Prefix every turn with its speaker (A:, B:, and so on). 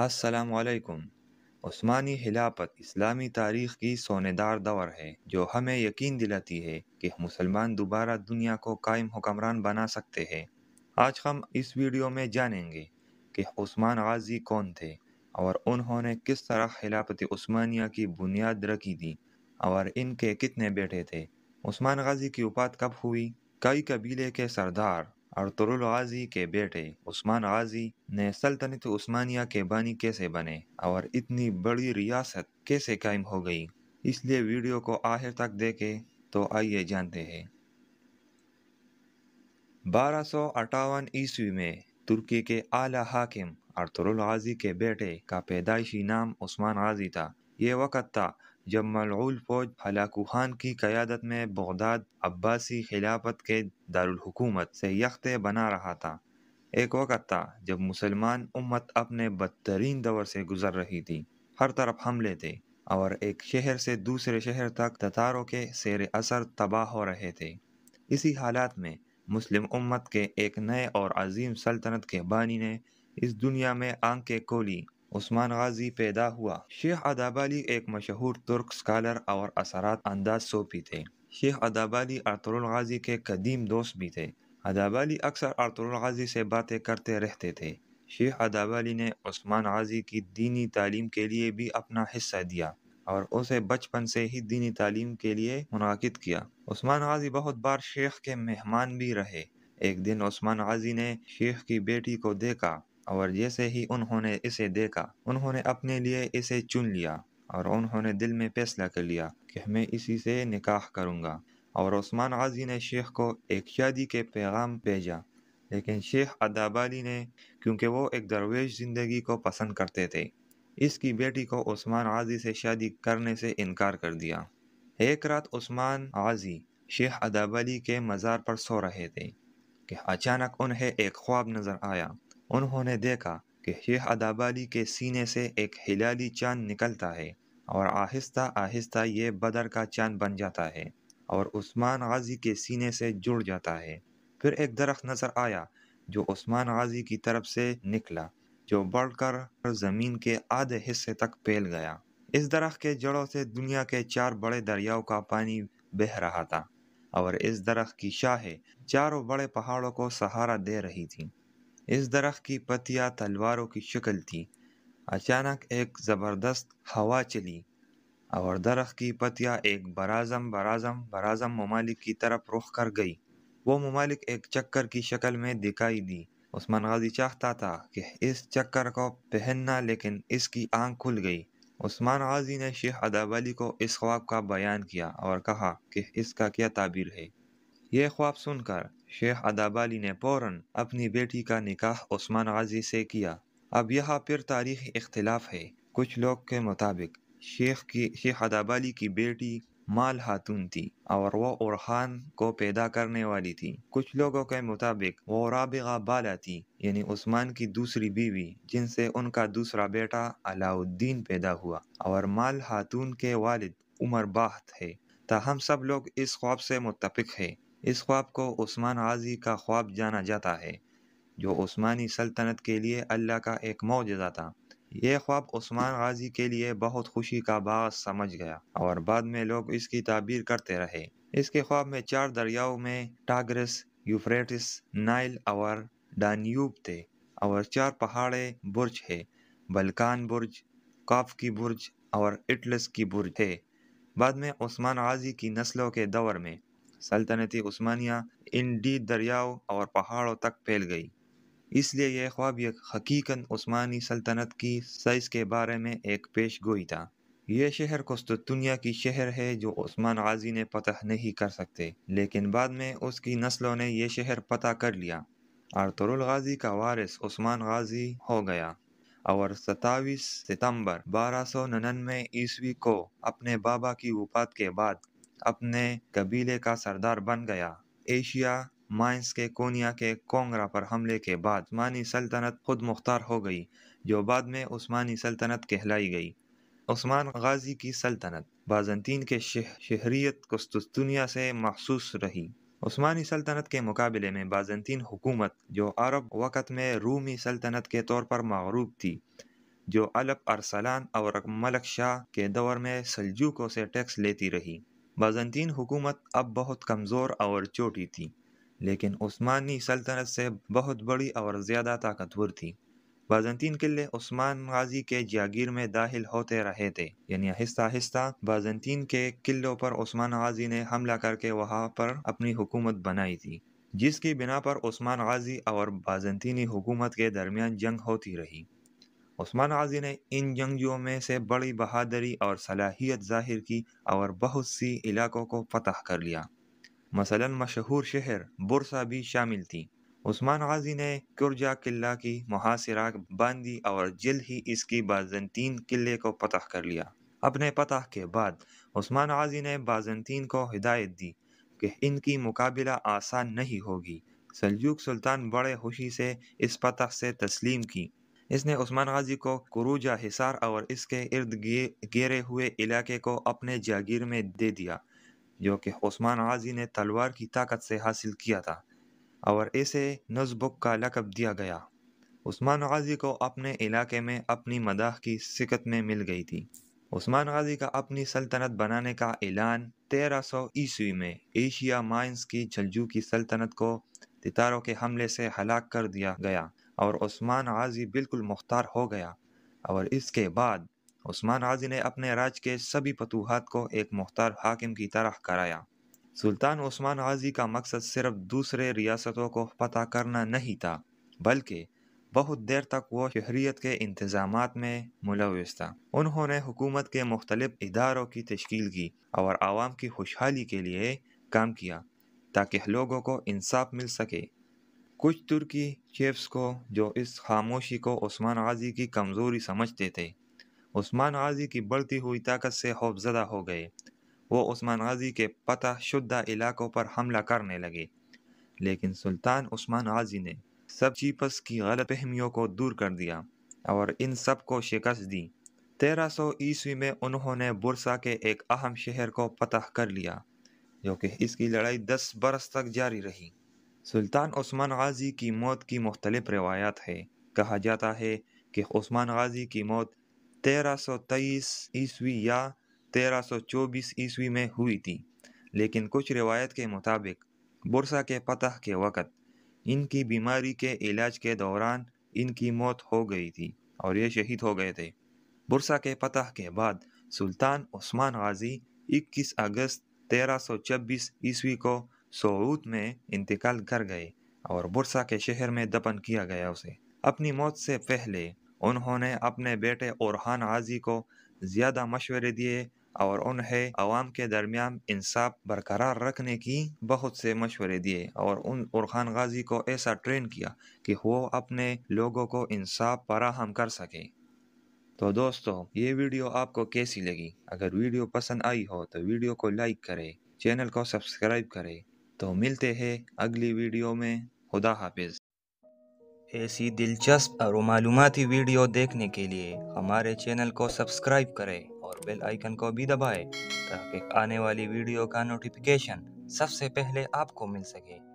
A: असलकुम उस्मानी खिलाफत इस्लामी तारीख की सोनेदार दौर है जो हमें यकीन दिलाती है कि मुसलमान दोबारा दुनिया को कायम हुक्मरान बना सकते हैं आज हम इस वीडियो में जानेंगे कि उस्मान गाजी कौन थे और उन्होंने किस तरह खिलाफत उस्मानिया की बुनियाद रखी थी और इनके कितने बेटे थे उस्मान गाजी की उपात कब हुई कई कबीले के सरदार अरतुरुल गाजी के बेटे उस्मान गाजी ने सल्तनत उस्मानिया के बानी कैसे बने और इतनी बड़ी रियासत कैसे कायम हो गई इसलिए वीडियो को आखिर तक देखें तो आइए जानते हैं बारह सौ अट्ठावन ईस्वी में तुर्की के आला हाकिम अरतुरुल गाजी के बेटे का पैदाइशी नाम उस्मान गाजी था ये वक़्त था जब मलूल फौज हलाकू खान की क़्यादत में बगदाद अब्बासी खिलाफत के दारकूमत से यख्ते बना रहा था एक वक़्त था जब मुसलमान उम्मत अपने बदतरीन दौर से गुजर रही थी हर तरफ हमले थे और एक शहर से दूसरे शहर तक ततारों के सैर असर तबाह हो रहे थे इसी हालात में मुस्लिम उम्मत के एक नए और अजीम सल्तनत के बानी ने इस दुनिया में आंखें खोली उस्मान गाजी पैदा हुआ शेख अदाबाली एक मशहूर तुर्क स्कॉलर और असरात अंदाज सोपी थे शेख अदाबाली अरतुल गाजी के कदीम दोस्त भी थे अदाबाली अक्सर अरतुल गाजी से बातें करते रहते थे शेख अदाबाली ने उस्मान गाजी की दीनी तालीम के लिए भी अपना हिस्सा दिया और उसे बचपन से ही दीनी तालीम के लिए मुनद किया उस्मान गाजी बहुत बार शेख के मेहमान भी रहे एक दिन उस्मान गाजी ने शेख की बेटी को देखा और जैसे ही उन्होंने इसे देखा उन्होंने अपने लिए इसे चुन लिया और उन्होंने दिल में फैसला कर लिया कि मैं इसी से निकाह करूँगा और उस्मान गाजी ने शेख को एक शादी के पैगाम भेजा लेकिन शेख अदाबाली ने क्योंकि वो एक दरवेश ज़िंदगी को पसंद करते थे इसकी बेटी को उस्मान गाजी से शादी करने से इनकार कर दिया एक रात उस्मान गाजी शेख अदाबाली के मज़ार पर सो रहे थे कि अचानक उन्हें एक ख्वाब नज़र आया उन्होंने देखा कि शेख अदाबाली के सीने से एक हिलाली चांद निकलता है और आहिस्ता आहिस्ता ये बदर का चांद बन जाता है और उस्मान गाजी के सीने से जुड़ जाता है फिर एक दरख्त नज़र आया जो उस्मान गाजी की तरफ से निकला जो बढ़कर ज़मीन के आधे हिस्से तक फैल गया इस दरख्त के जड़ों से दुनिया के चार बड़े दरियाओं का पानी बह रहा था और इस दरख्त की शाहें चारों बड़े पहाड़ों को सहारा दे रही थीं इस दरख्त की पतिया तलवारों की शक्ल थी अचानक एक ज़बरदस्त हवा चली और दरख्त की पतिया एक बराज़म बराज़म बराज़म ममालिक की तरफ रुख कर गई वो ममालिक एक चक्कर की शक्ल में दिखाई दी उस्मान गाजी चाहता था कि इस चक्कर को पहनना लेकिन इसकी आंख खुल गई उस्मान गाजी ने शेख अदाब अली को इस ख्वाब का बयान किया और कहा कि इसका क्या ताबीर है यह ख्वाब सुनकर शेख अदाबाली ने फ़ौरन अपनी बेटी का निकाह उस्मान गाजी से किया अब यहाँ फिर तारीख इख्तलाफ है कुछ लोग के मुताबिक शेख की शेख अदाबाली की बेटी माल खातून थी और वह खान को पैदा करने वाली थी कुछ लोगों के मुताबिक वो राब बाला थी यानी उस्मान की दूसरी बीवी जिनसे उनका दूसरा बेटा अलाउद्दीन पैदा हुआ और माल खातून के वालिद उमर बाहत है ताहम सब लोग इस ख्वाब से मुतफिक है इस ख्वाब को उस्मान गाजी का ख्वाब जाना जाता है जो उस्मानी सल्तनत के लिए अल्लाह का एक मौजा था यह ख्वाब उस्मान गाजी के लिए बहुत खुशी का बास समझ गया और बाद में लोग इसकी ताबीर करते रहे इसके ख्वाब में चार दरियाओं में टागरस यूफ्रेटिस नाइल और डान्यूब थे और चार पहाड़े बुर्ज है बलकान बुर्ज काफ की बुर्ज और इटलस की बुर्ज थे बाद में उस्मान गाजी की नस्लों के दौर में सल्तनती उस्मानिया इन डी दरियाओं और पहाड़ों तक फैल गई इसलिए यह ख्वाब एक हकीकन उस्मानी सल्तनत की साइज के बारे में एक पेश गोई था यह शहर कस्तुतुनिया की शहर है जो उस्मान गाजी ने पता नहीं कर सकते लेकिन बाद में उसकी नस्लों ने यह शहर पता कर लिया आर्तरुल गाजी का वारिस उस्मान गाजी हो गया और सताईस सितंबर बारह सौ नन्नवे ईस्वी को अपने बाबा की वफात के बाद अपने कबीले का सरदार बन गया एशिया माइंस के कोनिया के कोंगरा पर हमले के बाद उस्मानी सल्तनत खुद मुख्तार हो गई जो बाद में उस्मानी सल्तनत कहलाई गई उस्मान गाजी की सल्तनत बाजंतीन के शहरीत कस्तुस्तुनिया से महसूस रही उस्मानी सल्तनत के मुकाबले में बाजंतीन हुकूमत जो अरब वक़्त में रूमी सल्तनत के तौर पर मरूब थी जो अलप अरसलान और मलक शाह के दौर में सलजूकों से टैक्स लेती रही बाज़ंतीन हुकूमत अब बहुत कमज़ोर और चोटी थी लेकिन उस्मानी सल्तनत से बहुत बड़ी और ज़्यादा ताकतवर थी बाजंतीन किले उस्मान गाजी के जागीर में दाखिल होते रहे थे यानी आहिस्ता आहिस्ता बाजंतीन के किलों पर उस्मान गाजी ने हमला करके वहाँ पर अपनी हुकूमत बनाई थी जिसकी बिना पर उस्मान गाजी और बाजंतीनी हुकूमत के दरमियान जंग होती रही उस्मान गाजी ने इन जंगजों में से बड़ी बहादरी और सलाहियत जाहिर की और बहुत सी इलाकों को फतह कर लिया मसलन मशहूर शहर बुरसा भी शामिल थी उस्मान गाजी ने कुर्जा किला की मुहासरा बांधी और जल्द ही इसकी बाजनतीन किले को फतह कर लिया अपने फतह के बाद उस्मान गाजी ने बाजनतीन को हिदायत दी कि इनकी मुकाबला आसान नहीं होगी सलजूक सुल्तान बड़े खुशी से इस फतह से तस्लीम की इसने उस्मान गाजी को कुरूजा हिसार और इसके इर्द घेरे हुए इलाके को अपने जागीर में दे दिया जो कि उस्मान गाजी ने तलवार की ताकत से हासिल किया था और इसे नजबुक का लकब दिया गया उस्मान गाजी को अपने इलाके में अपनी मदाह की सिकत में मिल गई थी उस्मान गाजी का अपनी सल्तनत बनाने का ऐलान 1300 ईस्वी में एशिया माइंस की जलजू की सल्तनत को तितारों के हमले से हलाक कर दिया गया और उस्मान आजी बिल्कुल मुख्तार हो गया और इसके बाद उस्मान आजी ने अपने राज के सभी फतूहत को एक मुख्तार हाकिम की तरह कराया सुल्तान उस्मान आजी का मकसद सिर्फ दूसरे रियासतों को पता करना नहीं था बल्कि बहुत देर तक वो शहरीत के इंतज़ाम में मुलविस था उन्होंने हुकूमत के मुख्तलिफ इदारों की तश्ील की और आवाम की खुशहाली के लिए काम किया ताकि लोगों को इंसाफ मिल सके कुछ तुर्की शेफ्स को जो इस खामोशी को उस्मान गाजी की कमज़ोरी समझते थे उस्मान गाजी की बढ़ती हुई ताकत से खौफजदा हो गए वो उस्मान गाजी के पता शुदा इलाकों पर हमला करने लगे लेकिन सुल्तान उस्मान गाजी ने सब चीपस की गलत फहमियों को दूर कर दिया और इन सब को शिकस्त दी तेरह सौ ईस्वी में उन्होंने बुरसा के एक अहम शहर को फतह कर लिया जो कि इसकी लड़ाई दस बरस तक जारी रही सुल्तान ओस्मान गाजी की मौत की मुख्तलिफ रवायात है कहा जाता है कि ओस्मान गाजी की मौत तेरह सौ तेईस ईस्वी या तेरह सौ चौबीस ईस्वी में हुई थी लेकिन कुछ रिवायत के मुताबिक बुरसा के फतह के वक़्त इनकी बीमारी के इलाज के दौरान इनकी मौत हो गई थी और ये शहीद हो गए थे बुरसा के फतह के बाद सुल्तान उस्मान गाजी 21 अगस्त 1326 ईस्वी को सऊद में इंतकाल कर गए और बुरसा के शहर में दफन किया गया उसे अपनी मौत से पहले उन्होंने अपने बेटे औरहान आजी को ज़्यादा मशवरे दिए और उन्हें आवाम के दरमियान इंसाफ बरकरार रखने की बहुत से मशवरे दिए और उन उरखान गाजी को ऐसा ट्रेन किया कि वो अपने लोगों को इंसाफ फराहम कर सके तो दोस्तों ये वीडियो आपको कैसी लगी अगर वीडियो पसंद आई हो तो वीडियो को लाइक करें चैनल को सब्सक्राइब करें तो मिलते हैं अगली वीडियो में खुदा हाफिज़ ऐसी दिलचस्प और मालूमती वीडियो देखने के लिए हमारे चैनल को सब्सक्राइब करें और बेल आइकन को भी दबाएं ताकि आने वाली वीडियो का नोटिफिकेशन सबसे पहले आपको मिल सके